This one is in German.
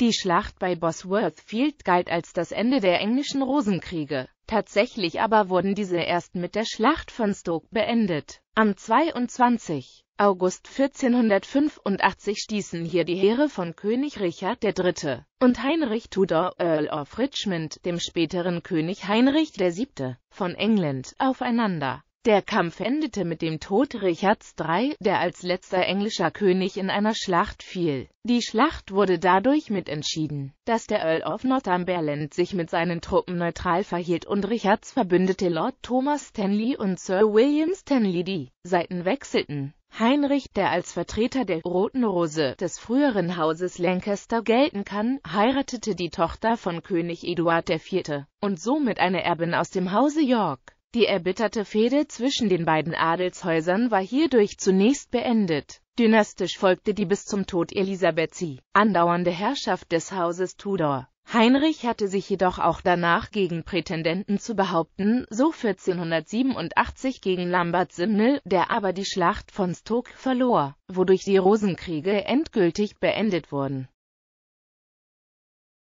Die Schlacht bei Bosworth Field galt als das Ende der englischen Rosenkriege. Tatsächlich aber wurden diese erst mit der Schlacht von Stoke beendet. Am 22. August 1485 stießen hier die Heere von König Richard III. und Heinrich Tudor, Earl of Richmond, dem späteren König Heinrich VII. von England, aufeinander der Kampf endete mit dem Tod Richards III., der als letzter englischer König in einer Schlacht fiel. Die Schlacht wurde dadurch mitentschieden, dass der Earl of Northumberland sich mit seinen Truppen neutral verhielt und Richards Verbündete Lord Thomas Stanley und Sir William Stanley die Seiten wechselten. Heinrich, der als Vertreter der Roten Rose des früheren Hauses Lancaster gelten kann, heiratete die Tochter von König Eduard IV. und somit eine Erbin aus dem Hause York. Die erbitterte Fehde zwischen den beiden Adelshäusern war hierdurch zunächst beendet. Dynastisch folgte die bis zum Tod Elisabeths andauernde Herrschaft des Hauses Tudor. Heinrich hatte sich jedoch auch danach gegen Prätendenten zu behaupten, so 1487 gegen Lambert Simnel, der aber die Schlacht von Stoke verlor, wodurch die Rosenkriege endgültig beendet wurden.